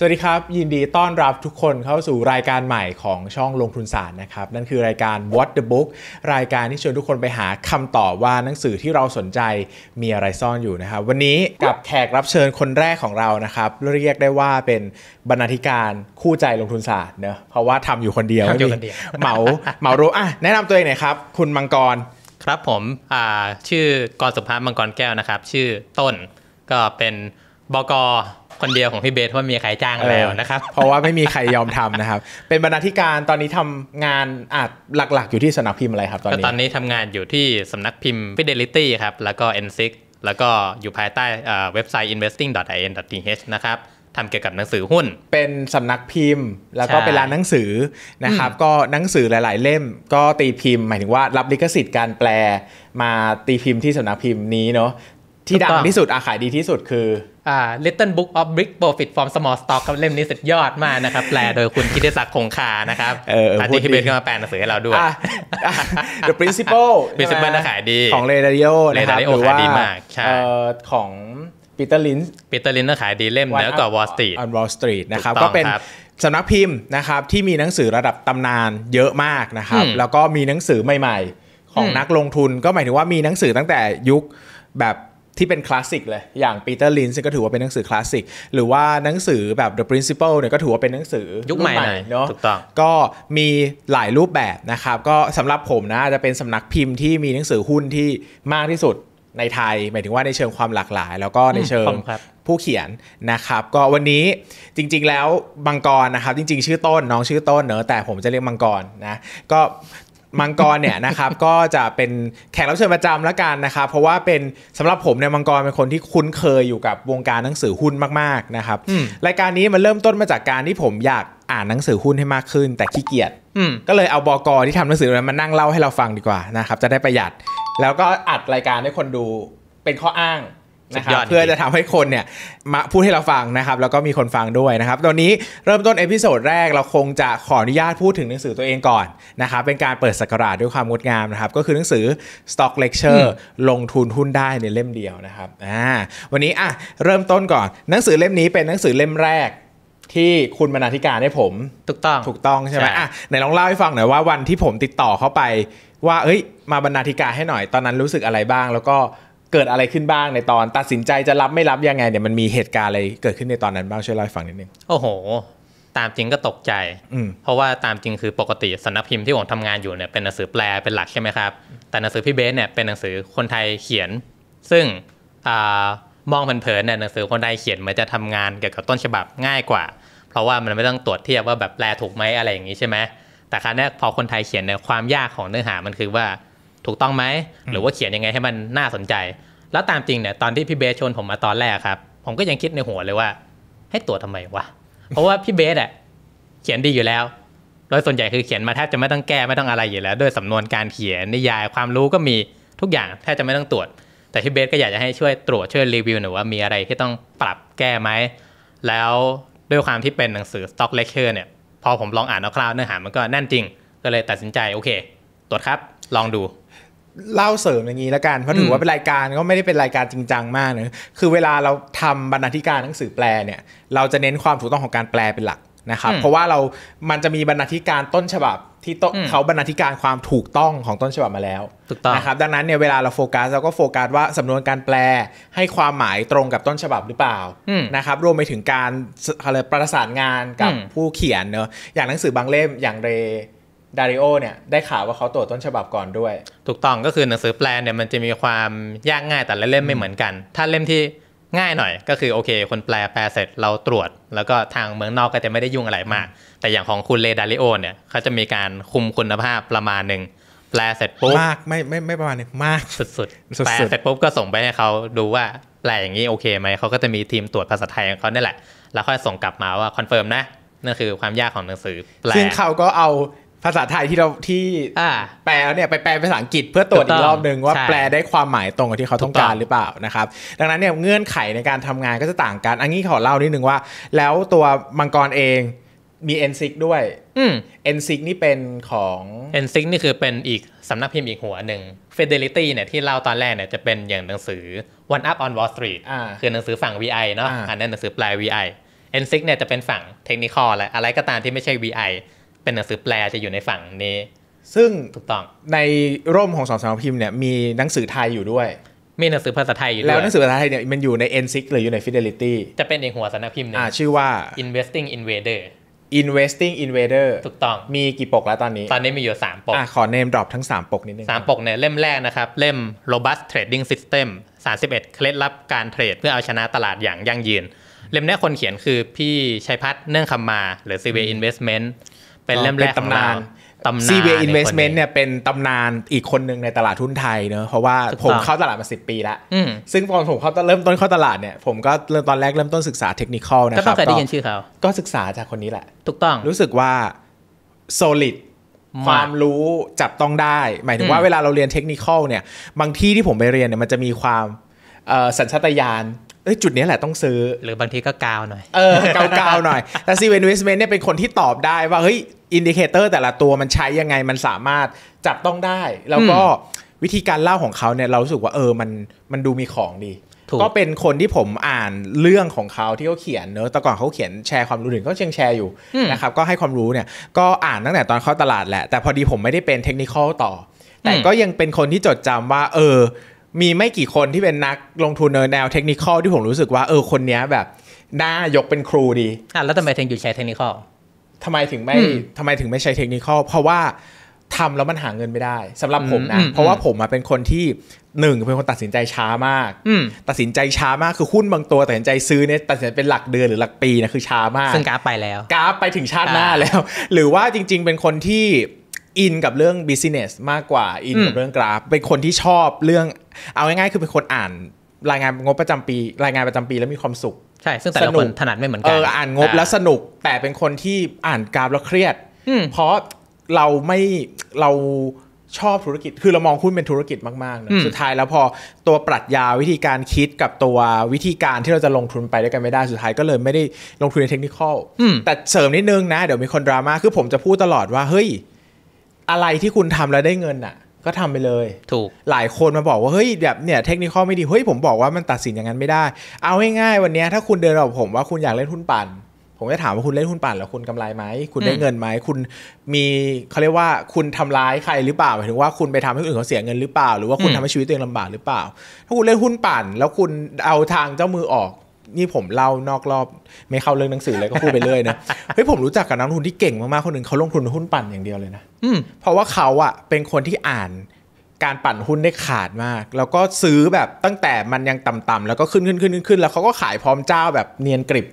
สวัสดีครับ ยินดีต้อนรับทุกคนเข้าสู่รายการใหม่ของช่องลงทุนศาสตร์นะครับนั่นคือรายการ What the Book รายการที่ชวนทุกคนไปหาคำตอบว่าหนังสือที่เราสนใจมีอะไรซ่อนอยู่นะครับวันนี้กับแขกรับเชิญคนแรกของเรานะครับเรียกได้ว่าเป็นบรรณาธิการคู่ใจลงทุนศาสตร์เนะเพราะว่าทำอยู่คนเดียวยู่ดีเหมาเหมารู้อ่ะแนะนำตัวเองหน่อยครับคุณมังกรครับผมชื่อกรสุภาพมังกรแก้วนะครับชื่อต้นก็เป็นบกคนเดียวของพี่เบสเพราะมีใครจ้างแล้วนะครับ เพราะว่าไม่มีใครยอมทำนะครับ เป็นบรรณาธิการตอนนี้ทำงานอาจหลักๆ อยู่ที่สำนักพิมพ์อะไรครับตอนนี้ตอนนี้ทำงานอยู่ที่สำนักพิมพ์ Fidelity ครับแล้วก็ N6 แล้วก็อยู่ภายใต้เว็บไซต์ investing.in.th นะครับทำเกี่ยวกับหนังสือหุ้น เป็นสำนักพิมพ์ แล้วก็เป็นร้านหนังสือนะครับก็หนังสือหลาย ๆ เล่ม ก็ตีพิมพ์ หมายถึงว่ารับลิขสิทธิ์การแปล มาตีพิมพ์ที่สำนักพิมพ์นี้เนาะที่ดังที่สุดอาขายดีที่สุดคืออ่า Little Book of b r i c k Profit from Small Stock ครับเล่มนี้สุดยอดมากนะครับ แปลโดยคุณคิดศักดิ์คงคานะครับเออทาจารย์ที่เป็นก็มาแปลหนังสือให้เราด้วย The Principle Principle น่าขายดีของเรดาริโอนดารโอขายดีมากใช่ของปีเตอร์ลินปีเตอร์ลินน่าขายดีเล่มแล้วก็วอลสตรีทออนวอลสตรีทนะครับก็เป็นสำนักพิมพ์นะครับที่มีหนังสือระดับตำนานเยอะมากนะครับ แล้วก็มีหนังสือใหม่ ๆ ของนักลงทุนก็หมายถึงว่ามีหนังสือตั้งแต่ยุคแบบที่เป็นคลาสสิกเลยอย่างปีเตอร์ลินซ์ก็ถือว่าเป็นหนังสือคลาสสิกหรือว่าหนังสือแบบ The Principle เนี่ยก็ถือว่าเป็นหนังสือยุคใหม่เนาะถูกต้องก็มีหลายรูปแบบนะครับก็สำหรับผมนะจะเป็นสำนักพิมพ์ที่มีหนังสือหุ้นที่มากที่สุดในไทย หมายถึงว่าในเชิงความหลากหลาย แล้วก็ในเชิงผู้เขียนนะครับก็วันนี้จริง ๆ แล้วบังกรนะครับ จริง ๆ ชื่อต้น น้องชื่อต้นเนอะแต่ผมจะเรียกบังกรนะก็มังกรเนี่ยนะครับก็จะเป็นแขกรับเชิญประจำละกันนะครับเพราะว่าเป็นสำหรับผมเนี่ยมังกรเป็นคนที่คุ้นเคยอยู่กับวงการหนังสือหุ้นมากๆนะครับรายการนี้มันเริ่มต้นมาจากการที่ผมอยากอ่านหนังสือหุ้นให้มากขึ้น แต่ขี้เกียจก็เลยเอาบอกอที่ทำหนังสือนั้นมานั่งเล่าให้เราฟังดีกว่านะครับจะได้ประหยัด แล้วก็อัดรายการให้คนดูเป็นข้ออ้างนะครับเพื่อจะทำให้คนเนี่ยมาพูดให้เราฟังนะครับ แล้วก็มีคนฟังด้วยนะครับตอนนี้เริ่มต้นเอพิโซดแรกเราคงจะขออนุญาตพูดถึงหนังสือตัวเองก่อนนะครับเป็นการเปิดสกราชด้วยความงดงามนะครับก็คือหนังสือ Stock Lecture ลงทุนหุ้นได้ในเล่มเดียวนะครับอ่าวันนี้อ่ะเริ่มต้นก่อน หนังสือเล่มนี้เป็นหนังสือเล่มแรกที่คุณบรรณาธิการให้ผมถูกต้องถูกต้องใช่ไหมอ่ะไหนลองเล่าให้ฟังหน่อยว่าวันที่ผมติดต่อเข้าไปว่าเอ้ยมาบรรณาธิการให้หน่อยตอนนั้นรู้สึกอะไรบ้างแล้วก็เกิดอะไรขึ้นบ้างในตอนตัดสินใจจะรับไม่รับยังไงเนี่ยมันมีเหตุการณ์อะไรเกิดขึ้นในตอนนั้นบ้างช่วยเล่าให้ฟังนิดนึงโอ้โห ตามจริงก็ตกใจ เพราะว่าตามจริงคือปกติสำนักพิมพ์ที่ผมทำงานอยู่เนี่ยเป็นหนังสือแปลเป็นหลักใช่ไหมครับแต่หนังสือพี่เบสเนี่ยเป็นหนังสือคนไทยเขียน ซึ่งมองเผินๆเนี่ยหนังสือคนไทยเขียนมันจะทำงานเกี่ยวกับต้นฉบับง่ายกว่า เพราะว่ามันไม่ต้องตรวจเทียบว่าแบบแปลถูกไหมอะไรอย่างนี้ใช่ไหมแต่ครั้งนี้พอคนไทยเขียนเนี่ยความยากของเนื้อหามันคือว่าถูกต้องไหม หรือว่าเขียนยังไงให้มันน่าสนใจ แล้วตามจริงเนี่ยตอนที่พี่เบสชวนผมมาตอนแรกครับ ผมก็ยังคิดในหัวเลยว่า ให้ตรวจทาไมวะเพราะว่าพี่เบสอ่ะเขียนดีอยู่แล้วโดยส่วนใหญ่คือเขียนมา แทบจะไม่ต้องแก้ไม่ต้องอะไรอยู่แล้วด้วยสำนวนการเขียนนิยายความรู้ก็มีทุกอย่างแทบจะไม่ต้องตรวจ แต่พี่เบสก็อยากจะให้ช่วยตรวจช่วยรีวิวหน่อยว่ามีอะไรที่ต้องปรับแก้ไหมแล้วด้วยความที่เป็นหนังสือ Stock Lecture เนี่ย พอผมลองอ่านคร่าวๆเนื้อหามันก็แน่นจริงก็เลยตัดสินใจโอเค ตรวจครับลองดู เล่าเสริมอย่างนี้ละกันเพราะถือว่าเป็นรายการก็ไม่ได้เป็นรายการจริงจังมากนะคือเวลาเราทำบรรณาธิการหนังสือแปลเนี่ย เราจะเน้นความถูกต้องของการแปลเป็นหลักนะครับ เพราะว่าเรา มันจะมีบรรณาธิการต้นฉบับ ที่เขาบรรณาธิการความถูกต้องของต้นฉบับมาแล้วนะครับดังนั้นเนี่ยเวลาเราโฟกัสเราก็โฟกัสว่าสำนวนการแปลให้ความหมายตรงกับต้นฉบับหรือเปล่านะครับรวมไปถึงการอะไรประสานงานกับผู้เขียนเนอะอย่างหนังสือบางเล่มอย่างเรดาริโอเนี่ยได้ข่าวว่าเขาตรวจต้นฉบับก่อนด้วย ถูกต้องก็คือหนังสือแปลเนี่ยมันจะมีความยากง่ายแต่ละเล่มไม่เหมือนกัน ถ้าเล่มที่ง่ายหน่อย ก็คือโอเค คนแปลแปลเสร็จเราตรวจ แล้วก็ทางเมืองนอกก็จะไม่ได้ยุ่งอะไรมาก แต่อย่างของคุณเลดาริโอเนี่ยเขาจะมีการคุมคุณภาพประมาณหนึ่งแปลเสร็จปุ๊บมากไม่ไม่ไม่ประมาณนึงมากสุดๆแปลเสร็จปุ๊บก็ส่งไปให้เขาดูว่าแปลอย่างนี้โอเคไหมเขาก็จะมีทีมตรวจภาษาไทยของเขาเนี่ยแหละ แล้วค่อยส่งกลับมาว่าคอนเฟิร์มนะนั่นคือความยากของหนังสือแปลซึ่งเขาก็เอาภาษาไทยที่เราที่แปลเนี่ยไปแปลภาษาอังกฤษเพื่อตรวจอีกรอบหนึ่งว่าแปลได้ความหมายตรงกับที่เขาต้องการหรือเปล่านะครับ ดังนั้นเนี่ยเงื่อนไขในการทำงานก็จะต่างกัน อันนี้ขอเล่านิดนึงว่า แล้วตัวมังกรเองมี n อ็นด้วยเอ็นซิกนี่เป็นของ n อ็นนี่คือเป็นอีกสำนักพิมพ์อีกหัวหนึ่ง Fidelity เนี่ยที่เล่าตอนแรกเนี่ยจะเป็นอย่างหนังสือ One Up on Wall Street คือหนังสือฝั่ง VI เนาะอันนั้นหนังสือแปล VI n อ็นซิกเนี่ยจะเป็นฝั่งเทคนิคอลและอะไรก็ตามที่ไม่ใช่ VI เป็นหนังสือแปลจะอยู่ในฝั่งนี้ ซึ่งถูกต้องในร่มของสองสำนักพิมพ์เนี่ยมีหนังสือไทยอยู่ด้วย มีหนังสือภาษาไทยอยู่ด้วยแล้วหนังสือภาษาไทยเนี่ยมันอยู่ใน n กหรืออยู่ใน Fidelity จะเป็นอีกหัวสำนักพิมพ์หนึงอ่าชื่อว่า Investing Invader Investing Invader ถูกต้องมีกี่ปกแล้วตอนนี้ ตอนนี้มีอยู่ 3 ปกอ่ะขอเนมดรอปทั้ง 3 ปกนิดนึง3ปกเนี่ยเล่มแรกนะครับเล่ม Robust Trading System 31เคล็ดลับการเทรดเพื่อเอาชนะตลาดอย่างยั่งยืน เล่มนี้คนเขียนคือพี่ชัยพัฒน์เนื่องคำมา หรือ c v Investment เป็นเล่มแรกตำนานตำนาน CVA Investment เนี่ยเป็นตำนานอีกคนหนึ่งในตลาดทุนไทยเนอะเพราะว่าผมเข้าตลาดมา 10 ปีแล้วซึ่งตอนผมเข้าเริ่มต้นเข้าตลาดเนี่ยผมก็เริ่มตอนแรกเริ่มต้นศึกษาเทคนิคนะครับก็ต้องเคยได้ยินชื่อเขา ก็ศึกษาจากคนนี้แหละถูกต้องรู้สึกว่า solid ความรู้จับต้องได้ หมายถึงว่าเวลาเราเรียนเทคนิคเนี่ยบางที่ที่ผมไปเรียนเนี่ยมันจะมีความสัญชาตญาณอ้ยจุดนี้แหละต้องซื้อหรือบางทีก็กาวหน่อย เออกาวกาวหน่อยแต่ซีเวนเวสเมนเนี่ยเป็นคนที่ตอบได้ว่าเฮ้ยอินดิเคเตอร์แต่ละตัวมันใช้ยังไงมันสามารถจับต้องได้ แล้วก็วิธีการเล่าของเขาเนี่ยเรารู้สึกว่าเออมันมันดูมีของดี ก็เป็นคนที่ผมอ่านเรื่องของเขาที่เขาเขียนเนอะแต่ก่อนเขาเขียนแชร์ความรู้นึงเขาเชียงแชร์อยู่นะครับก็ให้ความรู้เนี่ยก็อ่านตั้งแต่ตอนเข้าตลาดแหละแต่พอดีผมไม่ได้เป็นเทคนิคอลต่อแต่ก็ยังเป็นคนที่จดจำว่า เออมีไม่กี่คนที่เป็นนักลงทุนแนวเทคนิคอลที่ผมรู้สึกว่าเออคนนี้แบบน่ายกเป็นครูดี อ่ะ แล้วทำไมถึงอยู่ใช้เทคนิคอลทำไมถึงไม่ทำไมถึงไม่ใช้เทคนิคอลเพราะว่าทำแล้วมันหาเงินไม่ได้ สำหรับผมนะ เพราะว่าผมเป็นคนที่หนึ่งเป็นคนตัดสินใจช้ามากตัดสินใจช้ามากคือหุ้นบางตัวตัดสินใจซื้อเนี่ยตัดสินใจเป็นหลักเดือนหรือหลักปีนะคือช้ามากซึ่งกราฟไปแล้วกราฟไปถึงชาติหน้าแล้ว หรือว่าจริงๆ เป็นคนที่อินกับเรื่องบิสเนสมากกว่า อินกับเรื่องกราฟเป็นคนที่ชอบเรื่องเอาง่ายๆ คือเป็นคนอ่านรายงานงบประจำปี รายงานประจำปีแล้วมีความสุขใช่ซึ่งแต่ละคนถนัดไม่เหมือนกันเอออ่านงบแล้วสนุกแต่เป็นคนที่อ่านกราฟแล้วเครียด เพราะเราไม่เราชอบธุรกิจคือเรามองหุ้นเป็นธุรกิจมากๆนะสุดท้ายแล้วพอตัวปรัชญาวิธีการคิดกับตัววิธีการที่เราจะลงทุนไปด้วยกันไม่ได้สุดท้ายก็เลยไม่ได้ลงทุนในเทคนิคอลแต่เสริมนิดนึงนะเดี๋ยวมีคนดราม่าคือผมจะพูดตลอดว่าเฮ้ยอะไรที่คุณทำแล้วได้เงินอ่ะก็ทำไปเลยถูกหลายคนมาบอกว่า เฮ้ยแบบเนี่ยเทคนิคไม่ดีเฮ้ยผมบอกว่ามันตัดสินอย่างนั้นไม่ได้ เอาง่ายๆวันนี้ถ้าคุณเดินกับผมว่าคุณอยากเล่นหุ้นปั่น ผมจะถามว่าคุณเล่นหุ้นปั่น แล้วคุณกำาไรไหม คุณได้เงินไหมคุณมีเขาเรียกว่าคุณทำร้ายใครหรือเปล่าหมายถึงว่าคุณไปทำให้คนอื่นเขาเสียเงินหรือเปล่า หรือว่าคุณทำให้ชีวิตตัวเองลำบากหรือเปล่า ถ้าคุณเล่นหุ้นปั่นแล้วคุณเอาทางเจ้ามือออกนี่ผมเล่านอกรอบไม่เข้าเรื่องหนังสือเลยก็พูดไปเรื่อยนะเฮ้ยผมรู้จักกับนักลงทุนที่เก่งมากๆคนหนึ่งเขาลงทุนหุ้นปั่นอย่างเดียวเลยนะเพราะว่าเขาอะเป็นคนที่อ่านการปั่นหุ้นได้ขาดมาก แล้วก็ซื้อแบบตั้งแต่มันยังต่ำๆแล้วก็ขึ้นขึ้นขึ้นขึ้นแล้วเขาก็ขายพร้อมเจ้าแบบเนียนกริบ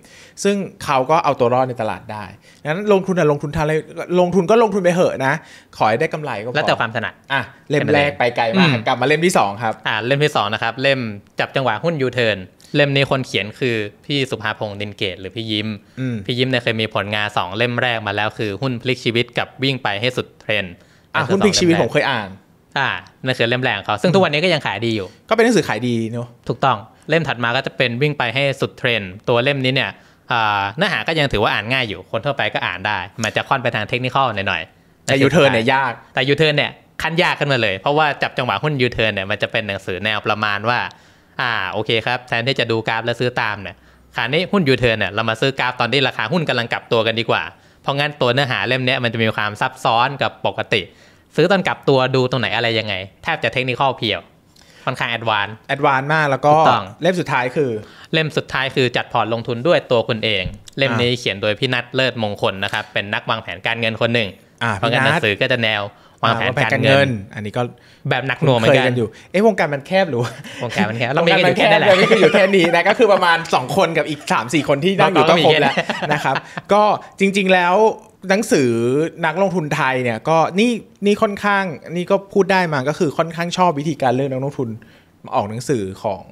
ซึ่งเขาก็เอาตัวรอดในตลาดได้นั้นลงทุนอะลงทุนทางอะไรลงทุนก็ลงทุนไปเหอะนะขอให้ได้กำไรก็พอแล้วแต่ความถนัดอ่ะเล่มแรกไปไกลมากกลับมาเล่มที่2ครับ อ่าเล่มที่2นะครับ เล่มจับจังหวะหุ้นยูเทิร์นเล่มนี้คนเขียนคือพี่สุภาพงศ์ดินเกตหรือพี่ยิ้มพี่ยิ้มเนี่ยเคยมีผลงานสองเล่มแรกมาแล้ว คือหุ้นพลิกชีวิตกับวิ่งไปให้สุดเทรนด์อ่ะหุ้นพลิกชีวิตผมเคยอ่าน อ่านั่นคือเล่มแรกงเขา ซึ่งทุกวันนี้ก็ยังขายดีอยู่ ก็เป็นหนังสือขายดีเนาะถูกต้อง เล่มถัดมาก็จะเป็นวิ่งไปให้สุดเทรนตัวเล่มนี้เนี่ยเนื้อหาก็ยังถือว่าอ่านง่ายอยู่ คนทั่วไปก็อ่านได้ มันจะค่อนไปทางเทคนิคหน่อยๆแต่ยูเทิร์นเนี่ยยาก แต่ยูเทิร์นเนี่ยขั้นยากขึ้นมาเลย เพราะว่าจับจังหวะหุ้นยูเทิร์นเนี่ยมันจะเป็นหนังสือแนวประมาณว่าอ่าโอเคครับแทนที่จะดูกราฟแล้วซื้อตามเนี่ยคราวนี้หุ้นยูเทิร์นเนี่ยเรามาซื้อกราฟตอนที่ราคาหุ้นกำลังกลับตัวกันดีกว่า เพราะงั้นตัวเนื้อหาเล่มนี้มันจะมีความซับซ้อนกับปกติ ซื้อตอนกลับตัวดูตรงไหนอะไรยังไง แทบจะเทคนิคเพียวค่อนข้างแอดวานแอดวานมากแล้วก็เล่มสุดท้ายคือเล่มสุดท้ายคือจัดพอร์ตลงทุนด้วยตัวคุณเอง เล่มนี้เขียนโดยพี่นัทเลิศมงคลนะครับเป็นนักวางแผนการเงินคนหนึ่งเพราะงั้นหนังสือก็จะแนววางแผนการเงิน อันนี้ก็แบบหนักหน่วงเหมือนกันอยู่ เอ๊ะวงการมันแคบหรือวงการมันแคบ เราไม่ได้แค่ได้แหละเอยู่แค่นี้นะก็คือประมาณ 2 คนกับอีก 3 4 คนที่นั่งอยู่ก็ครแล้วนะครับ ก็จริงๆแล้วหนังสือนักลงทุนไทยเนี่ยก็นี่นี่ค่อนข้างนี่ก็พูดได้มาก็คือค่อนข้างชอบวิธีการเลือกนักลงทุนออกหนังสือของ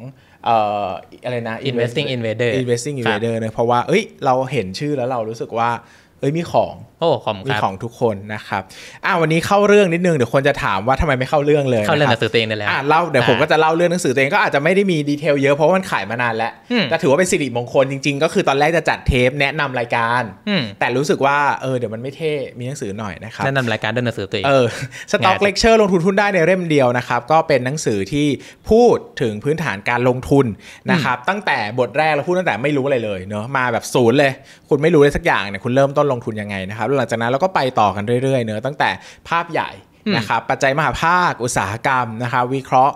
อะไรนะ investing invader investing invader เนะเพราะว่าเอ้ยเราเห็นชื่อแล้วเรารู้สึกว่าเอ้ยมีของอ้ขอบคุณครับของทุกคนนะครับอ่าวันนี้เข้าเรื่องนิดนึงเดี๋ยวคนจะถามว่าทำไมไม่เข้าเรื่องเลยเข้าเรื่องหนังสือตัวเองได้แล้วอ่าเล่าเดี๋ยวผมก็จะเล่าเรื่องหนังสือตัวเองก็อาจจะไม่ได้มีดีเทลเยอะเพราะมันขายมานานแล้ว แต่ ถือว่าเป็นสิริมงคลจริงๆ ก็คือตอนแรกจะจัดเทป แนะนำรายการแต่รู้สึกว่าเออเดี๋ยวมันไม่เท่ มีหนังสือหน่อย นะครับแนะนำรายการด้วยหนังสือตัวเองเออสต็อกเลคเชอร์ลงทุนทุนได้ในเล่มเดียวนะครับ ก็เป็นหนังสือที่พูดถึงพื้นฐานการลงทุนนะครับตั้งแต่บทแรกเราพูดตั้งแต่ไม่รู้อะไรเลยเนาะมาแบบศูนย์เลย คุณไม่รู้เลยสักอย่างเนี่ยคุณเริ่มต้นลงทุนยังไงนะครับหลังจากนั้นเราก็ไปต่อกันเรื่อยๆเนอะตั้งแต่ภาพใหญ่นะครับปัจจัยมหาภาคอุตสาหกรรมนะคะวิเคราะห์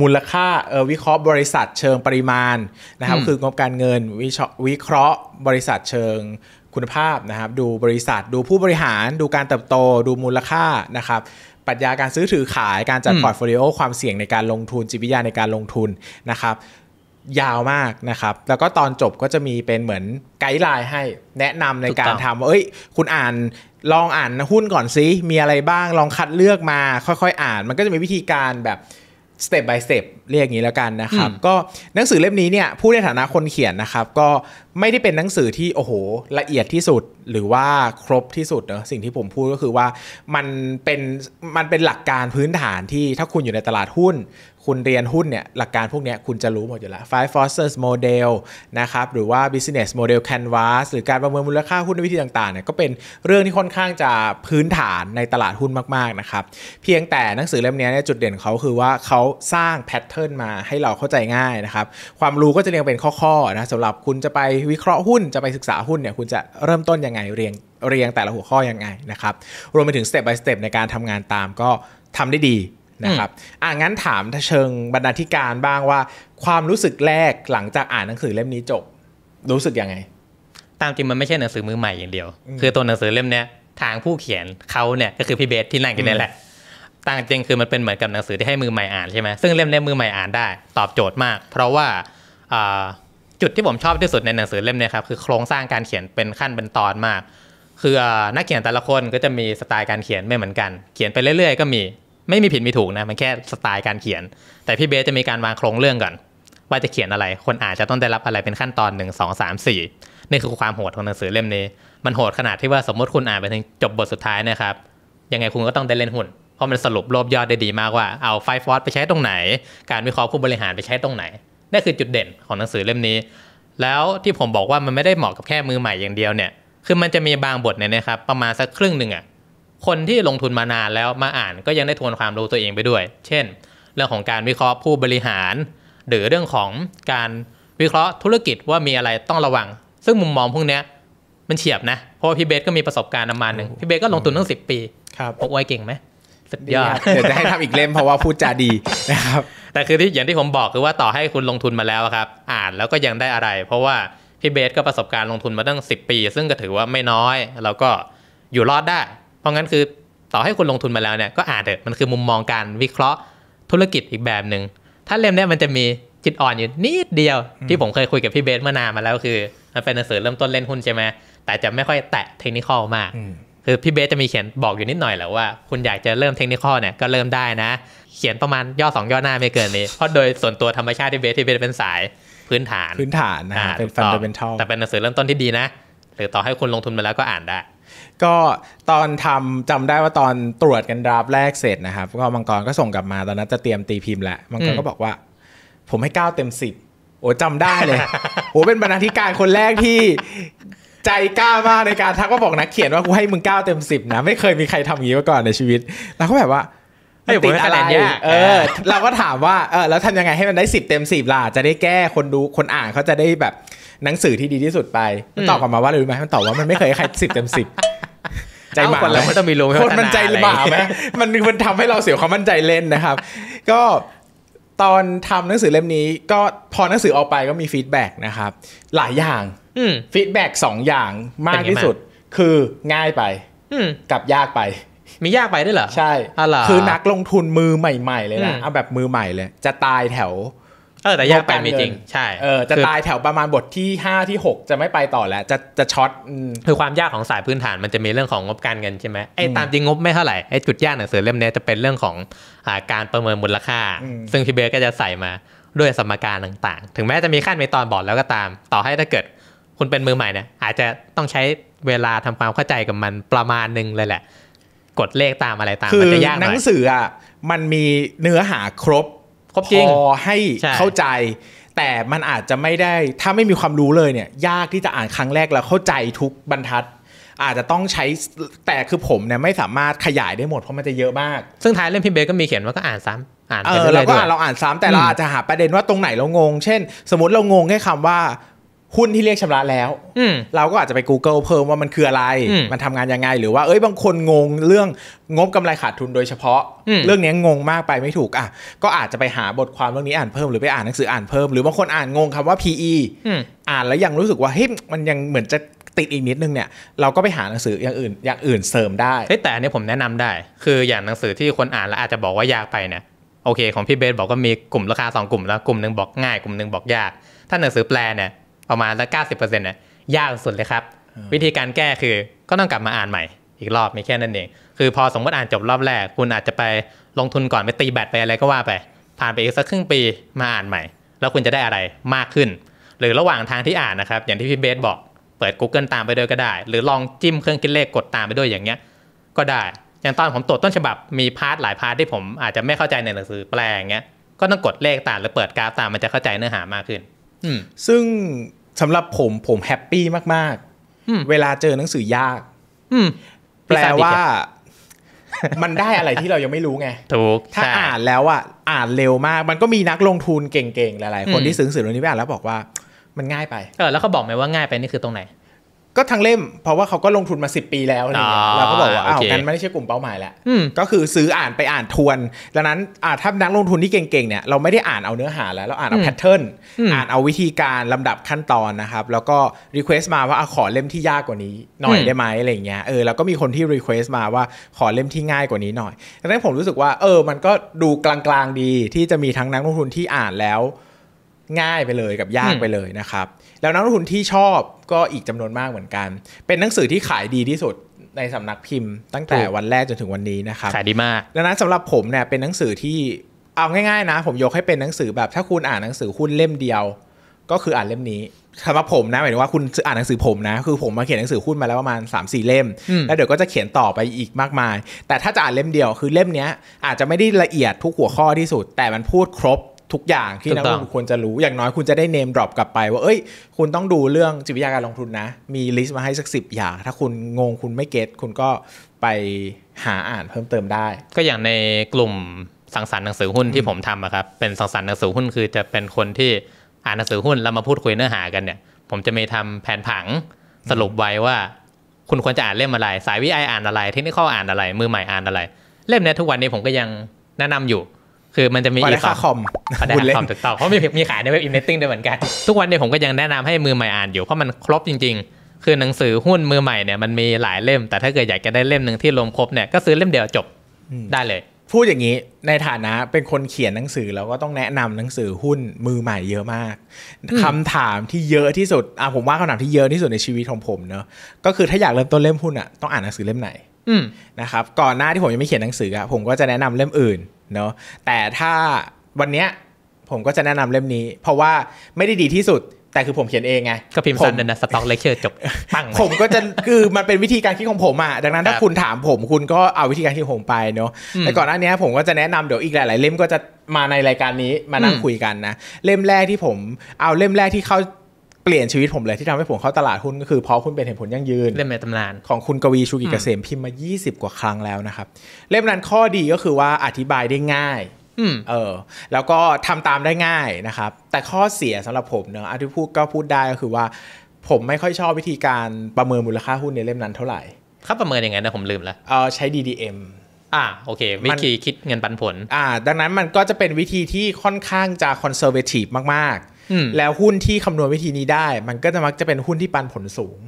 มูลค่าวิเคราะห์บริษัทเชิงปริมาณนะครับคืองบการเงิน วิเคราะห์บริษัทเชิงคุณภาพนะครับดูบริษัทดูผู้บริหารดูการเติบโต ดูมูลค่านะครับปรัชญาการซื้อถือขาย การจัดพอร์ตโฟลิโอความเสี่ยงในการลงทุนจิตวิทยาในการลงทุนนะครับยาวมากนะครับ แล้วก็ตอนจบก็จะมีเป็นเหมือนไกด์ไลน์ให้แนะนำในการทำว่า เอ้ย คุณอ่านลองอ่านหุ้นก่อนซิ มีอะไรบ้าง ลองคัดเลือกมาค่อย ๆ อ่าน มันก็จะมีวิธีการแบบสเต็ป by สเต็ปเรียกอย่างนี้แล้วกันนะครับ ก็หนังสือเล่มนี้เนี่ยผู้ในฐานะคนเขียนนะครับ ก็ไม่ได้เป็นหนังสือที่ โอ้โห ละเอียดที่สุดหรือว่าครบที่สุดเนอะสิ่งที่ผมพูดก็คือว่ามันเป็นมันเป็นหลักการพื้นฐานที่ถ้าคุณอยู่ในตลาดหุ้นคุณเรียนหุ้นเนี่ยหลักการพวกนี้คุณจะรู้หมดอยู่แล้ว Five Forces Model นะครับหรือว่า Business Model Canvas หรือการประเมินมูลค่าหุ้นในวิธีต่างๆเนี่ยก็เป็นเรื่องที่ค่อนข้างจะพื้นฐานในตลาดหุ้นมากๆนะครับเพียงแต่หนังสือเล่มนี้เนี่ยจุดเด่นเขาคือว่าเขาสร้างแพทเทิร์นมาให้เราเข้าใจง่ายนะครับความรู้ก็จะเรียงเป็นข้อๆนะสำหรับคุณจะไปวิเคราะห์หุ้นจะไปศึกษาหุ้นเนี่ยคุณจะเริ่มต้นยังไงเรียงเรียงแต่ละหัวข้อยังไงนะครับรวมไปถึงสเต็ป by สเต็ปในการทำงานตามก็ทำได้ดีนะครับอ่างั้นถามเชิงบรรณาธิการบ้างว่าความรู้สึกแรกหลังจากอ่านหนังสือเล่มนี้จบรู้สึกยังไงตามจริงมันไม่ใช่หนังสือมือใหม่อย่างเดียว คือตัวหนังสือเล่มเนี้ยทางผู้เขียนเขาเนี่ยก็คือพี่เบสที่นั่งกันนี่แหละต่างจริงคือมันเป็นเหมือนกับหนังสือที่ให้มือใหม่อ่านใช่ไหมซึ่งเล่มนี้มือใหม่อ่านได้ ตอบโจทย์มาก เพราะว่าจุดที่ผมชอบที่สุดในหนังสือเล่มนี้ครับคือโครงสร้างการเขียนเป็นขั้นเป็นตอนมาก คือนักเขียนแต่ละคนก็จะมีสไตล์การเขียนไม่เหมือนกัน เขียนไปเรื่อยๆ ก็มีไม่มีผิดมีถูกนะมันแค่สไตล์การเขียน แต่พี่เบสจะมีการวางโครงเรื่องก่อน ว่าจะเขียนอะไร คนอ่านจะต้องได้รับอะไรเป็นขั้นตอนหนึ่งสองสามสี่นี่คือความโหดของหนังสือเล่มนี้ มันโหดขนาดที่ว่าสมมติคุณอ่านไปถึงจบบทสุดท้ายนะครับยังไงคุณก็ต้องได้เล่นหุ่นเพราะมันสรุปรวบยอดได้ดีมากว่าเอาไฟฟอร์สไปใช้ตรงไหน การวิเคราะห์ผู้บริหารไปใช้ตรงไหนนี่คือจุดเด่นของหนังสือเล่มนี้ แล้วที่ผมบอกว่ามันไม่ได้เหมาะกับแค่มือใหม่อย่างเดียวเนี่ยคือมันจะมีบางบทเนี่ยนะครับประมาณสักครึ่งหนึ่งอะ่ะคนที่ลงทุนมานานแล้วมาอ่านก็ยังได้ทวนความรู้ตัวเองไปด้วย เช่น เรื่องของการวิเคราะห์ผู้บริหาร หรือเรื่องของการวิเคราะห์ธุรกิจว่ามีอะไรต้องระวัง ซึ่งมุมมองพวกนี้มันเฉียบนะ เพราะพี่เบสก็มีประสบการณ์ประมาณหนึ่งพี่เบสก็ลงทุนตั้งสิบปี ครับโอ้ยเก่งไหมสุดยอด เดี๋ยวจะให้ทำอีกเล่มเพราะว่าพูดจาดีนะครับ แต่คือที่อย่างที่ผมบอกคือว่าต่อให้คุณลงทุนมาแล้วครับ อ่านแล้วก็ยังได้อะไร เพราะว่าพี่เบสก็ประสบการณ์ลงทุนมาตั้ง 10 ปี ซึ่งก็ถือว่าไม่น้อยแล้วก็อยู่รอดได้ราะงั้นคือต่อให้คุณลงทุนมาแล้วเนี่ยก็อ่านเถอะมันคือมุมมองการวิเคราะห์ธุรกิจอีกแบบหนึ่งถ้าเล่มนี้มันจะมีจิตอ่อนอยู่นิดเดียวที่ผมเคยคุยกับพี่เบสเมื่อนานมาแล้วคือมันเป็นหนังสือเริ่มต้นเล่นหุ้นใช่ไหมแต่จะไม่ค่อยแตะเทคนิคอลมากคือพี่เบสจะมีเขียนบอกอยู่นิดหน่อยแหละว่า คุณอยากจะเริ่มเทคนิคอลเนี่ยก็เริ่มได้นะ เขียนประมาณย่อสองย่อหน้าไม่เกินนี้เพราะโดยส่วนตัวธรรมชาติที่เบสที่เบสเป็นสายพื้นฐานพื้นฐานนะเป็นฟันเดเมนทัลแต่เป็นหนังสือเริ่มต้นที่ดีนะ หรือต่อให้คุณลงทุนมาแล้วก็อ่านได้ก็ตอนทำจำได้ว่าตอนตรวจกันดราฟแรกเสร็จนะครับก็มังกรก็ส่งกลับมาตอนนั้นจะเตรียมตีพิมพ์แหละมังกรก็บอกว่า ผมให้9ก้าเต็มสิบโอ้จำได้เลยโอ้เป็นบรรณาธิการคนแรกที่ใจกล้ามากในการทักว่าบอกนักเขียนว่ากูให้มึงเก้าเต็มสิบนะไม่เคยมีใครทำอย่างนี้มาก่อนในชีวิต แล้วก็แบบว่าติดอะไรเออ เราก็ถามว่าเออแล้วทำยังไงให้มันได้สิบเต็มสิบล่ะจะได้แก้คนดูคนอ่านเขาจะได้แบบหนังสือที่ดีที่สุดไปมันตอบกลับมาว่าอะไรรู้ไหมมันตอบว่ามันไม่เคยให้ใครสิบเต็มสิบใจหมาแล้วมันต้องมีลงคนมันใจหมาไหมมันมันทำให้เราเสียความมั่นใจเล่นนะครับ ก็ตอนทำหนังสือเล่มนี้ก็พอหนังสือออกไปก็มีฟีดแบ็กนะครับ หลายอย่างฟีดแบ็กสองอย่างมากที่สุดคือง่ายไปกับยากไป มียากไปด้วยเหรอ ใช่คือนักลงทุนมือใหม่ๆ เลยนะเอาแบบมือใหม่เลยจะตายแถวเออแต่ยากไปมจริงใช่เออจะตายแถวประมาณบทที่ 5 ที่ 6 จะไม่ไปต่อแล้วจะจะช็อต คือความยากของสายพื้นฐานมันจะมีเรื่องของงบการเงินใช่ไหมไอ้ตามจริงงบไม่เท่าไหร่ไอ้จุดยากหนังสือเล่มนี้จะเป็นเรื่องของการประเมินมูลค่า ซึ่งพี่เบร์ก็จะใส่มาด้วยสมการต่าง ๆ ถึงแม้จะมีขั้นเมตอนบอร์ดแล้วก็ตาม ต่อให้ถ้าเกิดคุณเป็นมือใหม่เนี่ยอาจจะต้องใช้เวลาทำความเข้าใจกับมันประมาณนึงเลยแหละ กดเลขตามอะไรตามมันจะยากหน่อยหนังสืออ่ะมันมีเนื้อหาครบรบจริงพอให้เข้าใจ แต่มันอาจจะไม่ได้ถ้าไม่มีความรู้เลยเนี่ย ยากที่จะอ่านครั้งแรกแล้วเข้าใจทุกบรรทัด อาจจะต้องใช้แต่คือผมเนี่ยไม่สามารถขยายได้หมดเพราะมันจะเยอะมากซึ่งท้ายเล่มพิมเบก็มีเขียนว่าก็อ่านซ้ำอ่านเออเราก็อ่านเราอ่านซ้ำแต่เราอาจจะหาประเด็นว่าตรงไหนเรางงเช่นสมมติเรางงแค่คำว่าหุ้นที่เรียกชำระแล้ว เราก็อาจจะไป Google เพิ่มว่ามันคืออะไร มันทำงานยังไง หรือว่าเอ้ยบางคนงงเรื่องงบกำไรขาดทุนโดยเฉพาะ เรื่องนี้งงมากไปไม่ถูกอ่ะ ก็อาจจะไปหาบทความเรื่องนี้อ่านเพิ่ม หรือไปอ่านหนังสืออ่านเพิ่ม หรือบางคนอ่านงงคำว่า PE อ่านแล้วยังรู้สึกว่า เฮ้ยมันยังเหมือนจะติดอีกนิดนึงเนี่ย เราก็ไปหาหนังสืออย่างอื่น อย่างอื่นเสริมได้ แต่อันนี้ผมแนะนำได้ คืออย่างหนังสือที่คนอ่านแล้วอาจจะบอกว่ายากไปเนี่ย โอเคของพี่เบสบอกก็มีกลุ่มราคา2กลุ่มแล้วกลุ่มหนึ่งบอกง่ายกลุ่มหนึ่งบอกยากถ้าหนังสือแปลเนี่ยประมาณละเก้าสิบเปอร์เซ็นต์เนี่ยยากสุดเลยครับ วิธีการแก้คือก็ต้องกลับมาอ่านใหม่ อีกรอบไม่แค่นั้นเองคือพอสมมติอ่านจบรอบแรก คุณอาจจะไปลงทุนก่อนไปตีแบตไปอะไรก็ว่าไป ผ่านไปอีกสักครึ่งปีมาอ่านใหม่ แล้วคุณจะได้อะไรมากขึ้น หรือระหว่างทางที่อ่านนะครับ อย่างที่พี่เบสบอกเปิด Google ตามไปด้วยก็ได้ หรือลองจิ้มเครื่องคิดเลขกดตามไปด้วยอย่างเงี้ย ก็ได้อย่างตอนผมตรวจต้นฉบับ มีพาร์ทหลายพาร์ทที่ผม อาจจะไม่เข้าใจในหนังสือแปลงเงี้ยก็ต้องกดเลขตามหรือเปิดกราฟตามมันจะเข้าใจเนื้อหามากขึ้นซึ่งสำหรับผมผมแฮปปี้มากๆ เวลาเจอหนังสือยากแปลว่า มันได้อะไรที่เรายังไม่รู้ไงถูกถ้าอ่านแล้วอ่ะอ่านเร็วมาก มันก็มีนักลงทุนเก่งๆ หลายๆ คนที่ซื้อหนังสือเรื่องนี้ไปอ่านแล้วบอกว่ามันง่ายไป เออแล้วเขาบอกไหมว่าง่ายไปนี่คือตรงไหนก็ทางเล่มเพราะว่าเขาก็ลงทุนมา 10 ปีแล้วอะไรเงี้ยเราก็บอกว่าอ้าวกันไม่ใช่กลุ่มเป้าหมายแล้วก็คือซื้ออ่านไปอ่านทวนดังนั้นถ้านักลงทุนที่เก่งๆเนี่ยเราไม่ได้อ่านเอาเนื้อหาแล้วเราอ่านเอาแพทเทิร์นอ่านเอาวิธีการลำดับขั้นตอนนะครับ แล้วก็รีเควสต์มาว่า ขอเล่มที่ยากกว่านี้หน่อยได้ไหมอะไรเงี้ยเออแล้วก็มีคนที่รีเควสต์มาว่าขอเล่มที่ง่ายกว่านี้หน่อยดังนั้นผมรู้สึกว่าเออ มันก็ดูกลางๆดี ที่จะมีทั้งนักลงทุนที่อ่านแล้ว ง่ายไปเลยกับยากไปเลยนะครับแล้วนักลงทุนที่ชอบก็อีกจำนวนมากเหมือนกัน เป็นหนังสือที่ขายดีที่สุดในสำนักพิมพ์ตั้งแต่วันแรกจนถึงวันนี้นะครับ ขายดีมากดังนั้นสำหรับผมเนี่ยเป็นหนังสือที่เอาง่ายๆนะผมยกให้เป็นหนังสือแบบถ้าคุณอ่านหนังสือหุ้นเล่มเดียวก็คืออ่านเล่มนี้สำหรับผมนะหมายถึงว่าคุณอ่านหนังสือผมนะคือผมมาเขียนหนังสือหุ้นมาแล้วประมาณ3่เล่มแล้วเดี๋ยวก็จะเขียนต่อไปอีกมากมาย แต่ถ้าจะอ่านเล่มเดียวคือเล่มนี้อาจจะไม่ได้ละเอียดทุกหัวข้อที่สุด แต่มันพูดครบทุกอย่าง ที่นักลงทุนควรจะรู้อย่างน้อยคุณจะได้เนมดรอปกลับไปว่าเอ้ย คุณต้องดูเรื่องจิตวิทยาการลงทุนนะ มีลิสต์มาให้สักสิบอย่าง ถ้าคุณงงคุณไม่เก็ตคุณก็ไปหาอ่านเพิ่มเติมได้ ก็อย่างในกลุ่มสังสรรค์หนังสือหุ้นที่ผมทำอะครับเป็นสังสรรค์หนังสือหุ้นคือจะเป็นคนที่ อ่านหนังสือหุ้นแล้วมาพูดคุยเนื้อหากันเนี่ย ผมจะมีทำแผนผัง สรุปไว้ว่าคุณควรจะอ่านเล่มอะไรสายวิไออ่านอะไรเทคนิคข้ออ่านอะไรมือใหม่อ่านอะไร เล่มนี้ทุกวันนี้ผมก็ยังแนะนำอยู่คือมันจะมีอีกคอมพอได้คอมถูกต้องเพราะมีมีขายในเว็บอินเวสติ้งด้วยเหมือนกัน ทุกวันเนี่ยผมก็ยังแนะนำให้มือใหม่อ่านอยู่ เพราะมันครบจริงๆ คือหนังสือหุ้นมือใหม่เนี่ยมันมีหลายเล่ม แต่ถ้าเกิดอยากจะได้เล่มหนึ่งที่รวมครบเนี่ยก็ซื้อเล่มเดียวจบได้เลย พูดอย่างนี้ในฐานะเป็นคนเขียนหนังสือเราก็ต้องแนะนำหนังสือหุ้นมือใหม่ เยอะมาก คำถามที่เยอะที่สุดอ่ะผมว่าคำถามที่เยอะที่สุดในชีวิตของผมเนอะก็คือถ้าอยากเริ่มต้นเล่มหุ้นอ่ะต้องอ่านหนังสือเล่มไหนนะครับก่อนหน้าที่ผมยังไม่เขียนหนังสืออะผมก็จะแนะนำเล่มอื่นเนาะแต่ถ้าวันเนี้ยผมก็จะแนะนำเล่มนี้ เพราะว่าไม่ได้ดีที่สุดแต่คือผมเขียนเองไง ก็พิมพ์สั้นนะสต็อกเลคเชอร์จบปังผมก็จะคือมันเป็นวิธีการคิดของผมอ่ะดังนั้นถ้าคุณถามผมคุณก็เอาวิธีการคิดผมไปเนาะแต่ก่อนหน้านี้ผมก็จะแนะนำเดี๋ยวอีกหลายๆ เล่มก็จะมาในรายการนี้มานั่งคุยกันนะเล่มแรกที่ผมเอาเล่มแรกที่เข้าปลี่ยนชีวิตผมเลยที่ทำให้ผมเข้าตลาดหุ้นก็คือเพราะคุณเป็นเหตุผลยั่งยืน เล่มในตำนานของคุณกวีชูกิเกษมพิมพ์มา 20 กว่าครั้งแล้วนะครับ เล่มนั้นข้อดีก็คือว่าอธิบายได้ง่ายเออแล้วก็ทำตามได้ง่ายนะครับแต่ข้อเสียสำหรับผมเนอะอธิพูดก็พูดได้ก็คือว่าผมไม่ค่อยชอบวิธีการประเมินมูลค่าหุ้นในเล่มนั้นเท่าไหร่เขาประเมินยังไงนะผมลืมละเออใช้ DDM อ่าโอเควิธีคิดเงินปันผล อ่า ดังนั้นมันก็จะเป็นวิธีที่ค่อนข้างจะคอนเซอร์เวทีฟมากๆแล้วหุ้นที่คำนวณวิธีนี้ได้ มันก็จะมักจะเป็นหุ้นที่ปันผลสูง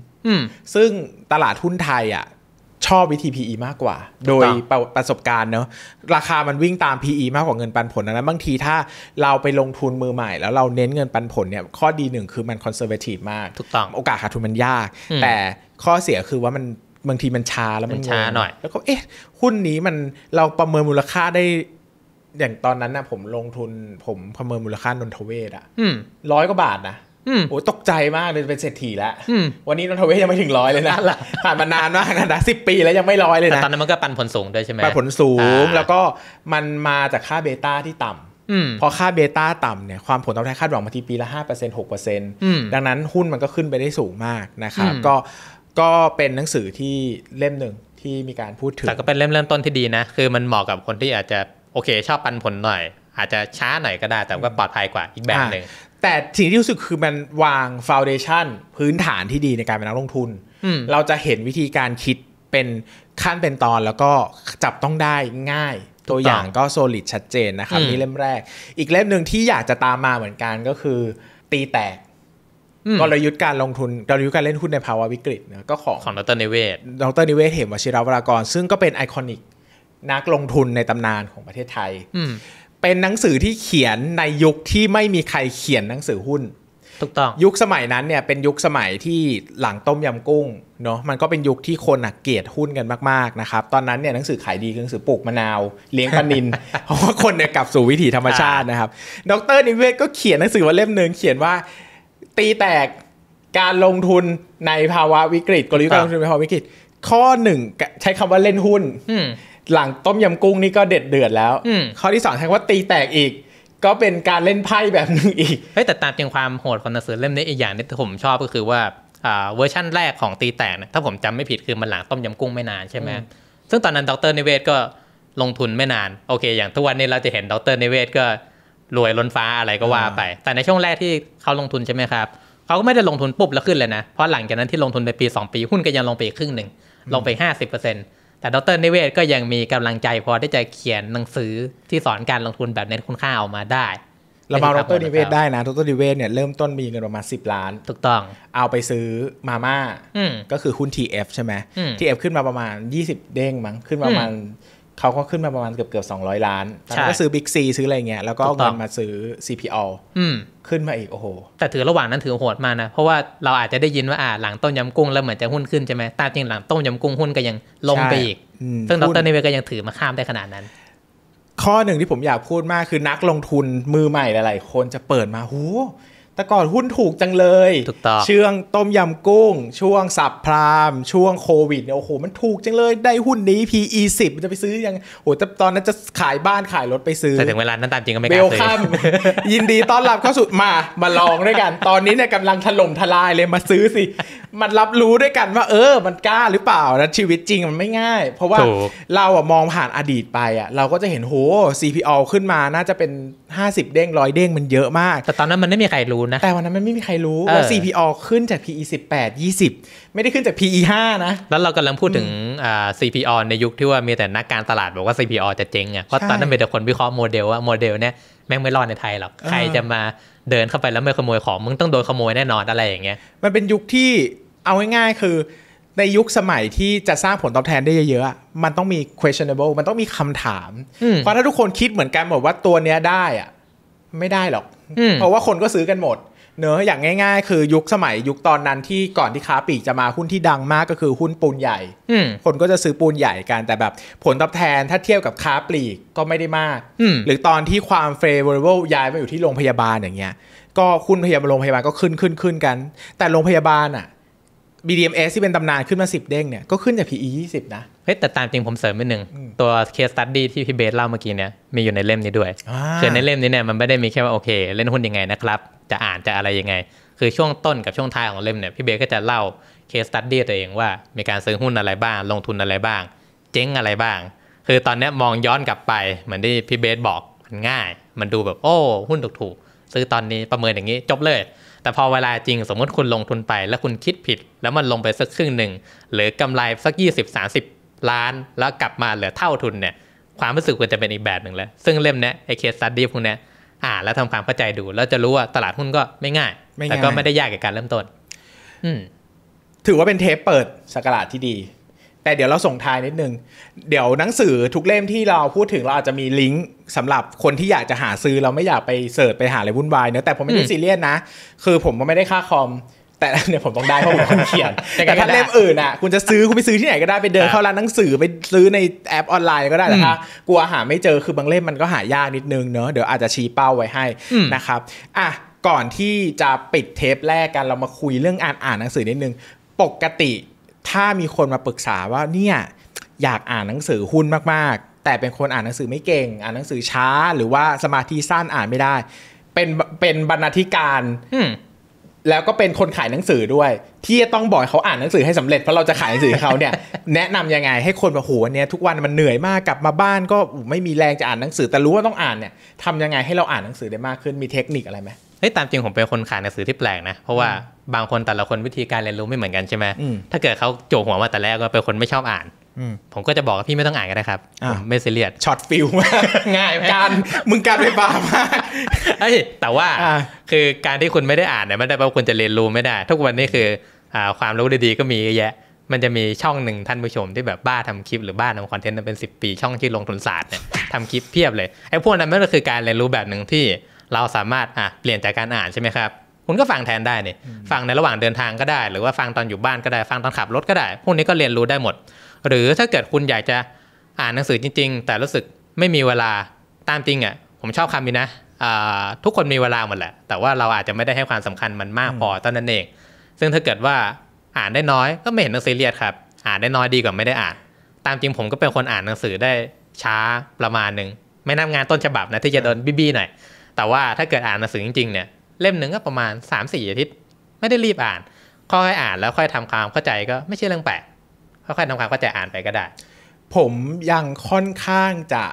ซึ่งตลาดหุ้นไทยอ่ะชอบวิธี PE มากกว่า โดยประประสบการณ์เนอะราคามันวิ่งตาม PE มากกว่าเงินปันผลนะบางทีถ้าเราไปลงทุนมือใหม่แล้วเราเน้นเงินปันผลเนี่ยข้อดีหนึ่งคือมันคอนเซอร์เวทีฟมากถูกต้องโอกาสขาดทุนมันยาก แต่ข้อเสียคือว่ามันบางทีมันช้าแล้วมันช้าหน่อย แล้วก็เอ๊ะหุ้นนี้มันเราประเมินมูลค่าได้อย่างตอนนั้นนะผมลงทุนผมประเมินมูลค่านนทเวศอะร้อยกว่าบาทนะโอ้ตกใจมากเลยเป็นเศรษฐีแล้ววันนี้นนทเวศยังไม่ถึงร้อยเลยนะ ผ่านมานานมากนะสิบปีแล้วยังไม่ร้อยเลยนะตอนนั้นมันก็ปันผลสูงด้วยใช่ไหมปันผลสูงแล้วก็มันมาจากค่าเบต้าที่ต่ำพอค่าเบต้าต่ำเนี่ยความผลตอบแทนคาดหวังมาทีปีละต์ดังนั้นหุ้นมันก็ขึ้นไปได้สูงมากนะครับก็ก็เป็นหนังสือที่เล่มหนึ่งที่มีการพูดถึงแต่ก็เป็นเล่มเริ่มต้นที่ดีนะคือมันเหมาะกับคนที่อาจจะโอเคชอบปันผลหน่อย อาจจะช้าหน่อยก็ได้แต่ก็ปลอดภัยกว่าอีกแบบหนึ่งแต่สิ่งที่รู้สึกคือมันวางฟาวเดชั่นพื้นฐานที่ดีในการเป็นนักลงทุน เราจะเห็นวิธีการคิดเป็นขั้นเป็นตอนแล้วก็จับต้องได้ง่าย ตัวอย่างก็โซลิดชัดเจนนะครับ นี่เล่มแรก อีกเล่มหนึ่งที่อยากจะตามมาเหมือนกันก็คือ ตีแตกกลยุทธ์การลงทุนกลยุทธ์การเล่นหุ้นในภาวะวิกฤตก็ของของดรนิเวศดรนิเวศเห็นวชิรวรากร ซึ่งก็เป็นไอคอนิกนักลงทุนในตำนานของประเทศไทย เป็นหนังสือที่เขียนในยุคที่ไม่มีใครเขียนหนังสือหุ้น ถูกต้อง ยุคสมัยนั้นเนี่ยเป็นยุคสมัยที่หลังต้มยำกุ้งเนาะ มันก็เป็นยุคที่คนเกลียดหุ้นกันมากๆ นะครับ ตอนนั้นเนี่ยหนังสือขายดีคือหนังสือปลูกมะนาวเลี้ยงปานิน เพราะว่าคนเนี่ยกลับสู่วิถีธรรมชาตินะครับ ดรนิเวศก็เขียนหนังสือว่าเล่มหนึ่งเขียนว่าตีแตกการลงทุนในภาวะวิกฤตกลยุทธ์การลงทุนในภาวะวิกฤตข้อหนึ่งใช้คำว่าเล่นหุ้นหลังต้มยำกุ้งนี่ก็เด็ดเดือดแล้วข้อที่สองใช้ว่าตีแตกอีก ก็เป็นการเล่นไพ่แบบหนึ่งอีกเฮ้ยแต่ตามจริงความโหดของหนังสือเล่มนี้ อีกอย่างนี่ผมชอบก็คือว่าเวอร์ชั่นแรกของตีแตกนะถ้าผมจำไม่ผิดคือมันหลังต้มยำกุ้งไม่นานใช่ไหม ซึ่งตอนนั้นดรนิเวศก็ลงทุนไม่นาน โอเค อย่างทุกวันนี้เราจะเห็นดรนิเวศก็รวยล้นฟ้าอะไรก็ว่าไป แต่ในช่วงแรกที่เขาลงทุนใช่ไหมครับเขาก็ไม่ได้ลงทุนปุ๊บแล้วขึ้นเลยนะ เพราะหลังจากนั้นที่ลงทุนไปปี2ปีหุ้นก็ยังลงไปครึ่งหนึ่งลงไป 50%แต่ดรนิเวศก็ยังมีกำลังใจพอที่จะเขียนหนังสือที่สอนการลงทุนแบบเน้นคุณค่าออกมาได้ เรามาดรนิเวศได้นะดรนิเวศเนี่ยเริ่มต้นมีเงินประมาณสิบล้านถูกต้อง เอาไปซื้อมาม่าก็คือหุ้น TF ใช่ไหม TF ขึ้นมาประมาณ 20 เด้งมั้งขึ้นประมาณเขาก็ขึ้นมาประมาณเกือบเกือบสองร้อยล้านแล้วก็ซื้อบิ๊กซีซื้ออะไรเงี้ย แล้วก็เงินมาซื้อ CPO อืมขึ้นมาอีกโอ้โห แต่ถือระหว่างนั้นถือโหดมานะ เพราะว่าเราอาจจะได้ยินว่าอ่าหลังต้มยำกุ้งแล้วเหมือนจะหุ้นขึ้นใช่ไหมตาจริงหลังต้มยำกุ้งหุ้นก็ยังลงไปอีก ซึ่งดรนิเวก็ยังถือมาข้ามได้ขนาดนั้น ข้อหนึ่งที่ผมอยากพูดมากคือนักลงทุนมือใหม่หลาย ๆ คนจะเปิดมาหูแต่ก่อนหุ้นถูกจังเลยถูกต้องเชื่องต้มยำกุ้ง ช่วงสับพราม ช่วงโควิดเนี่ยโอ้โหมันถูกจังเลยได้หุ้นนี้ PE 10มันจะไปซื้อยังโอ้แต่ตอนนั้นจะขายบ้านขายรถไปซื้อแต่ถึงเวลานั้นตามจริงก็ไม่กล้าซื้อเบลคัมยินดีต้อนรับเข้าสู่มามาลองด้วยกัน ตอนนี้เนี่ยกำลังถล่มทลายเลยมาซื้อสิ มันรับรู้ด้วยกันว่า เออมันกล้าหรือเปล่านะชีวิตจริงมันไม่ง่าย เพราะว่าเราอะมองผ่านอดีตไปอะเราก็จะเห็นโห CPO ขึ้นมาน่าจะเป็น 50เด้งร้อยเด้งมันเยอะมาก แต่ตอนนั้นมันไม่มีใครรูู้้นะแต่วันนั้นมันไม่มีใครรู้ ว่า CPO ขึ้นจาก PE 18 20ไม่ได้ขึ้นจาก PE 5นะแล้วเรากำลังพูดถึง CPO ในยุคที่ว่ามีแต่นักการตลาด บอกว่า CPO จะเจ๊งอ่ะเพราะตอนนั้นเป็นแต่คนวิเคราะห์โมเดลว่าโมเดลเนี้ยแม่งไม่รอดในไทยหรอก ใครจะมาเดินเข้าไปแล้วไม่ขโมยของ มึงต้องโดนขโมยแน่นอนอะไรอย่างเงี้ย มันเป็นยุคที่เอาง่ายๆคือในยุคสมัยที่จะสร้างผลตอบแทนได้เยอะๆมันต้องมี questionable มันต้องมีคำถาม เพราะถ้าทุกคนคิดเหมือนกันหมดว่าตัวเนี้ยได้อะไม่ได้หรอก เพราะว่าคนก็ซื้อกันหมด เนอะอย่างง่ายๆ คือยุคสมัย ยุคตอนนั้นที่ก่อนที่ค้าปีกจะมาหุ้นที่ดังมากก็คือหุ้นปูนใหญ่คนก็จะซื้อปูนใหญ่กันแต่แบบผลตอบแทนถ้าเทียบกับค้าปลีกก็ไม่ได้มาก หรือตอนที่ความเฟเวอร์เลย้ายมาอยู่ที่โรงพยาบาลอย่างเงี้ยก็คุณพยาบาลโรงพยาบาลก็ขึ้นขึ้นขึ้นกัน แต่โรงพยาบาลอ่ะ BDMs ที่เป็นตำนานขึ้นมา 10 เด้งเนี่ยก็ขึ้นจาก PE 20 นะเฮ้ยแต่ตามจริงผมเสริมไิหนึ่งตัวเคสตัดดี้ที่พี่เบสเล่าเมื่อกี้เนี่ยมีอยู่ในเล่มนี้ด้วย คือในเล่มนี้เนี่ยมันไม่ได้มีแค่ว่าโอเคเล่นหุ้นยังไงนะครับ จะอ่านจะอะไรยังไง คือช่วงต้นกับช่วงท้ายของเล่มเนี่ยพี่เบสก็จะเล่าเคสตัดดี้ตัวเองว่ามีการซื้อหุ้นอะไรบ้างลงทุนอะไรบ้าง เจ๊งอะไรบ้าง คือตอนนี้มองย้อนกลับไปเหมือนที่พี่เบสบอกมันง่าย มันดูแบบโอ้หุ้นถูกๆซื้อตอนนี้ประเมินอย่างนี้จบเลยแต่พอเวลาจริง สมมติคุณลงทุนไป แล้วคุณคิดผิด แล้วมันลงไปสักครึ่งหนึ่ง หรือกำไรสัก 20 30 ล้านแล้วกลับมาเหลือเท่าทุนเนี่ย ความรู้สึกมันจะเป็นอีกแบบหนึ่งแล้ว ซึ่งเล่มนี้ไอเคสตัดดี้พวกนี้อ่านแล้วทำความเข้าใจดู แล้วจะรู้ว่าตลาดหุ้นก็ไม่ง่าย แต่ก็ไม่ได้ยากกับการเริ่มต้น อืถือว่าเป็นเทปเปิดสกราดที่ดีแต่เดี๋ยวเราส่งท้ายนิดนึง เดี๋ยวหนังสือทุกเล่มที่เราพูดถึงเราอาจจะมีลิงก์สำหรับคนที่อยากจะหาซื้อเราไม่อยากไปเสิร์ชไปหาอะไรวุ่นวายเนอะแต่ผมไม่ได้ซีเรียสนะคือผมก็ไม่ได้ค่าคอมแต่เนี่ยผมต้องได้เพราะผมคนเขียนแต่ถ้าเล่มอื่นอ่ะคุณจะซื้อคุณไปซื้อที่ไหนก็ได้ไปเดินเข้าร้านหนังสือไปซื้อในแอปออนไลน์ก็ได้แต่ถ้ากลัวหาไม่เจอคือบางเล่มมันก็หายากนิดนึงเนอะเดี๋ยวอาจจะชี้เป้าไว้ให้นะครับอ่ะก่อนที่จะปิดเทปแรกกันเรามาคุยเรื่องอ่านอ่านหนังสือนิดนึงปกติถ้ามีคนมาปรึกษาว่าเนี่ยอยากอ่านหนังสือหุ้นมากๆ แต่เป็นคนอ่านหนังสือไม่เก่ง อ่านหนังสือช้าหรือว่าสมาธิสั้นอ่านไม่ได้ เป็นเป็นบรรณาธิการ แล้วก็เป็นคนขายหนังสือด้วย ที่จะต้องบอกเขาอ่านหนังสือให้สำเร็จเพราะเราจะขายหนังสือให้เขาเนี่ย แนะนํำยังไงให้คนแบบโหเนี่ยทุกวันมันเหนื่อยมากกลับมาบ้านก็ไม่มีแรงจะอ่านหนังสือแต่รู้ว่าต้องอ่านเนี่ยทำยังไงให้เราอ่านหนังสือได้มากขึ้นมีเทคนิคอะไรไหมเฮ้ยตามจริงผมเป็นคนขายหนังสือที่แปลกนะ เพราะว่าบางคนแต่ละคนวิธีการเรียนรู้ไม่เหมือนกันใช่ไหมถ้าเกิดเขาโจหัวมาแต่แรกก็เป็นคนไม่ชอบอ่านผมก็จะบอกว่าพี่ไม่ต้องอ่านก็ได้ครับมไม่เสียดช็อตฟิลง่ายไหมการมึงการไปบ้ามากไอ้แต่ว่าคือการที่คุณไม่ได้อ่านเนี่ยไม่ได้แปลว่าคุณจะเรียนรู้ไม่ได้ ทุกวันนี้คือความรู้ดีๆก็มีเยอะแยะ มันจะมีช่องหนึ่งท่านผู้ชม ที่แบบบ้าทำคลิป หรือบ้าทำคอนเทนต์เป็น 10 ปีช่องที่ลงทุนศาสตร์เนี่ยทำคลิปเพียบเลยไอ้พวกนั้นมันก็คือการเรียนรู้แบบหนึ่งที่เราสามารถอ่ะเปลี่ยนจากการอ่านใช่ไหมครับคุณก็ฟังแทนได้เนี่ยฟังในระหว่างเดินทางก็ได้ หรือว่าฟังตอนอยู่บ้านก็ได้ ฟังตอนขับรถก็ได้ พวกนี้ก็เรียนรู้ได้หมด หรือถ้าเกิดคุณอยากจะอ่านหนังสือจริง ๆ แต่รู้สึกไม่มีเวลาตามจริงอ่ะผมชอบคำนี้นะทุกคนมีเวลาหมดแหละ แต่ว่าเราอาจจะไม่ได้ให้ความสำคัญมันมากพอตอนนั้นเอง ซึ่งถ้าเกิดว่าอ่านได้น้อยก็ไม่เห็นหนังสือเรียดครับอ่านได้น้อยดีกว่าไม่ได้อ่าน ตามจริงผมก็เป็นคนอ่านหนังสือได้ช้าประมาณหนึ่งไม่นับงานต้นฉบับนะที่จะโดนบี้ๆหน่อยแต่ว่าถ้าเกิดอ่านหนังสือจริงๆเนี่ย เล่มหนึ่งก็ประมาณ3่อาทิตย์ ไม่ได้รีบอ่าน ค่อยอ่านแล้วค่อยทำความเข้าใจก็ไม่ใช่เรื่องแปลกค่อยๆทำความเข้าใจอ่านไปก็ได้ ผมยังค่อนข้างจะ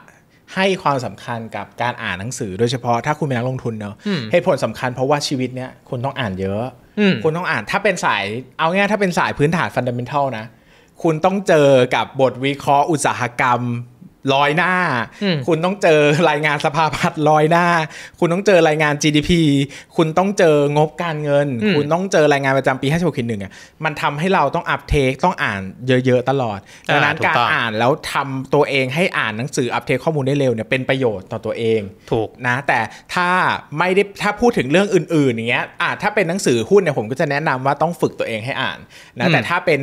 ให้ความสำคัญกับการอ่านหนังสือโดยเฉพาะถ้าคุณเป็นนักลงทุนเนาะให้ผลสำคัญเพราะว่าชีวิตเนี้ยคุณต้องอ่านเยอะคุณต้องอ่านถ้าเป็นสายเอาง่ายถ้าเป็นสายพื้นฐานฟันเดเมนทัลนะ คุณต้องเจอกับบทวิเคราะห์อุตสาหกรรมลอยหน้า คุณต้องเจอรายงานสภาพัฒน์ลอยหน้า คุณต้องเจอรายงาน GDP คุณต้องเจองบการเงิน คุณต้องเจอรายงานประจำปีห้าหกหนึ่งอ่ะ มันทำให้เราต้องอัปเทคต้องอ่าน เยอะ ๆตลอดดังนั้นการอ่านแล้วทำตัวเองให้อ่านหนังสืออัปเทคข้อมูลได้เร็วเนี่ยเป็นประโยชน์ต่อตัวเอง ถูกนะ แต่ถ้าไม่ได้ถ้าพูดถึงเรื่องอื่นๆอย่างเงี้ยอ่าถ้าเป็นหนังสือหุ้นเนี่ยผมก็จะแนะนำว่าต้องฝึกตัวเองให้อ่านนะ แต่ถ้าเป็น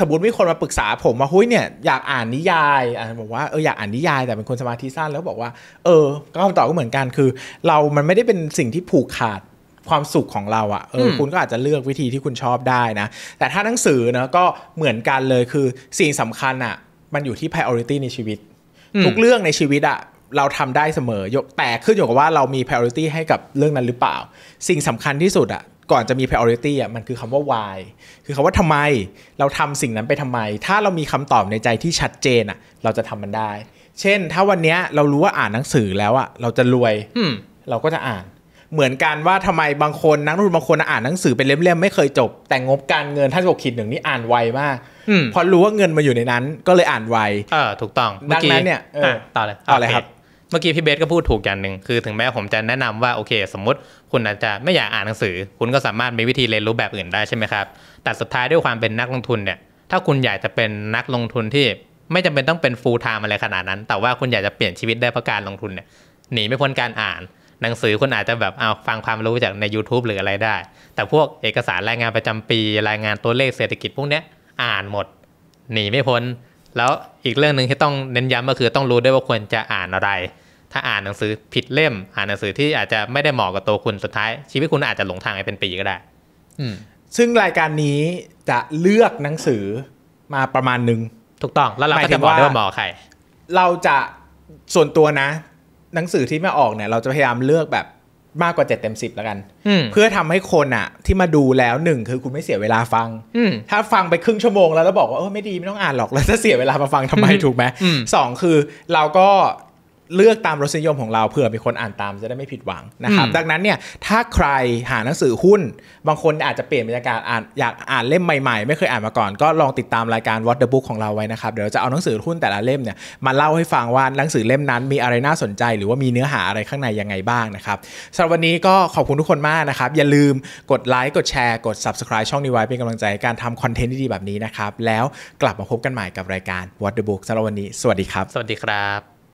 สมมติมีคนมาปรึกษาผมว่าหุ้ยเนี่ยอยากอ่านนิยายอ่าบอกว่าเอออยากอ่านนิยายแต่เป็นคนสมาธิสั้นแล้วบอกว่า เออ ก็คำตอบก็เหมือนกันคือ เรามันไม่ได้เป็นสิ่งที่ผูกขาดความสุขของเราอะ่ะเออ คุณก็อาจจะเลือกวิธีที่คุณชอบได้นะแต่ถ้าหนังสือเนะก็เหมือนกันเลยคือสิ่งสำคัญอะ่ะมันอยู่ที่ priority ในชีวิต ทุกเรื่องในชีวิตอะ่ะเราทำได้เสมอยกแต่ขึ้นอยู่กับว่าเรามี priority ให้กับเรื่องนั้นหรือเปล่า สิ่งสำคัญที่สุดอะ่ะก่อนจะมี priority อ่ะ มันคือคำว่า why คือคำว่าทำไม เราทำสิ่งนั้นไปทำไม ถ้าเรามีคำตอบในใจที่ชัดเจนอ่ะ เราจะทำมันได้ เช่น ถ้าวันนี้เรารู้ว่าอ่านหนังสือแล้วอ่ะ เราจะรวย เราก็จะอ่าน เหมือนกันว่าทำไมบางคนนักลงทุนบางคนอ่านหนังสือเป็นเล่มๆ ไม่เคยจบ แต่งบการเงินท้านบกขีดหนึ่งนี่อ่านไวมากพอรู้ว่าเงินมาอยู่ในนั้น ก็เลยอ่านไวเออถูกต้องดังนั้นเนี่ยต่อเลยต่อเลยครับเมื่อกี้พี่เบสก็พูดถูกอย่างหนึ่ง คือถึงแม้ผมจะแนะนำว่าโอเค สมมติคุณอาจจะไม่อยากอ่านหนังสือ คุณก็สามารถมีวิธีเรียนรู้แบบอื่นได้ใช่ไหมครับ แต่สุดท้ายด้วยความเป็นนักลงทุนเนี่ย ถ้าคุณอยากจะเป็นนักลงทุนที่ไม่จำเป็นต้องเป็นฟูลไทม์อะไรขนาดนั้น แต่ว่าคุณอยากจะเปลี่ยนชีวิตได้เพราะการลงทุนเนี่ยหนีไม่พ้นการอ่าน หนังสือคุณอาจจะแบบเอาฟังความรู้จากใน YouTube หรืออะไรได้ แต่พวกเอกสารรายงานประจำปีรายงานตัวเลขเศรษฐกิจพวกเนี้ยอ่านหมด หนีไม่พ้น แล้วอีกเรื่องหนึ่งที่ต้องเน้นย้ำก็คือต้องรู้ด้วยว่าควรจะอ่านอะไรถ้าอ่านหนังสือผิดเล่ม อ่านหนังสือที่อาจจะไม่ได้เหมาะกับตัวคุณสุดท้าย ชีวิตคุณอาจจะหลงทางไปเป็นปีก็ได้ซึ่งรายการนี้จะเลือกหนังสือมาประมาณหนึ่งถูกต้อง แล้วเราก็จะบอกว่าเหมาะใคร เราจะส่วนตัวนะ หนังสือที่ไม่ออกเนี่ยเราจะพยายามเลือกแบบมากกว่าเจ็ดเต็มสิบแล้วกันเพื่อทำให้คนอะที่มาดูแล้วหนึ่งคือคุณไม่เสียเวลาฟังถ้าฟังไปครึ่งชั่วโมงแล้วแล้วบอกว่าเออไม่ดีไม่ต้องอ่านหรอกแล้วจะเสียเวลามาฟังทำไมถูกไหมสองคือเราก็เลือกตามรสนิยมของเราเผื่อมีคนอ่านตามจะได้ไม่ผิดหวังนะครับดังนั้นเนี่ยถ้าใครหาหนังสือหุ้นบางคนอาจจะเปลี่ยนบรรยากาศอ่านอยากอ่านเล่มใหม่ๆไม่เคยอ่านมาก่อน ก็ลองติดตามรายการ What the Book ของเราไว้นะครับเดี๋ยวจะเอาหนังสือหุ้นแต่ละเล่มเนี่ยมาเล่าให้ฟังว่าหนังสือเล่มนั้นมีอะไรน่าสนใจ หรือว่ามีเนื้อหาอะไรข้างในยังไงบ้างนะครับสำหรับวันนี้ก็ขอบคุณทุกคนมากนะครับ อย่าลืมกดไลค์กดแชร์กด subscribe ช่องนี้ไว้เป็นกำลังใจการทำคอนเทนต์ดีๆแบบนี้นะครับแล้วกลับมาพบกันใหม่กับรายการ What the Book สำหรับวันนี้สวัสดีครับสวัสดีครับ